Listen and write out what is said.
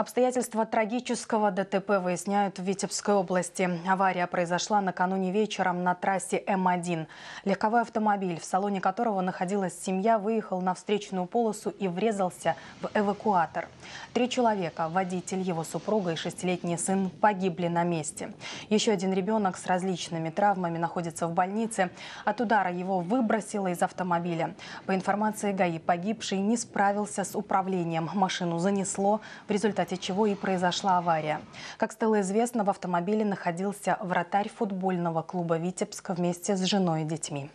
Обстоятельства трагического ДТП выясняют в Витебской области. Авария произошла накануне вечером на трассе М1. Легковой автомобиль, в салоне которого находилась семья, выехал на встречную полосу и врезался в эвакуатор. Три человека, водитель, его супруга и шестилетний сын, погибли на месте. Еще один ребенок с различными травмами находится в больнице. От удара его выбросило из автомобиля. По информации ГАИ, погибший не справился с управлением. Машину занесло. В результате результате чего и произошла авария. Как стало известно, в автомобиле находился вратарь футбольного клуба «Витебск» вместе с женой и детьми.